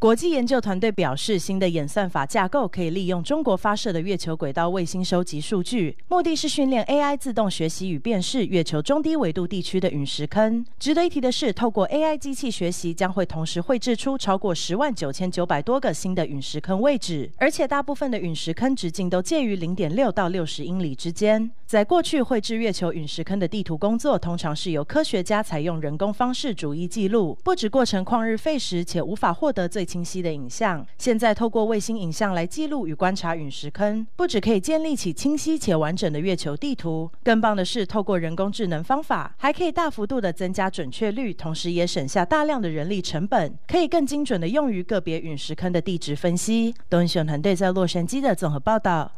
国际研究团队表示，新的演算法架构可以利用中国发射的月球轨道卫星收集数据，目的是训练 AI 自动学习与辨识月球中低纬度地区的陨石坑。值得一提的是，透过 AI 机器学习，将会同时绘制出超过十万九千九百多个新的陨石坑位置，而且大部分的陨石坑直径都介于零点六到六十英里之间。在过去绘制月球陨石坑的地图工作，通常是由科学家采用人工方式逐一记录，不止过程旷日费时，且无法获得最清晰的影像。现在透过卫星影像来记录与观察陨石坑，不只可以建立起清晰且完整的月球地图，更棒的是，透过人工智能方法，还可以大幅度的增加准确率，同时也省下大量的人力成本，可以更精准的用于个别陨石坑的地质分析。东文秀团队在洛杉矶的综合报道。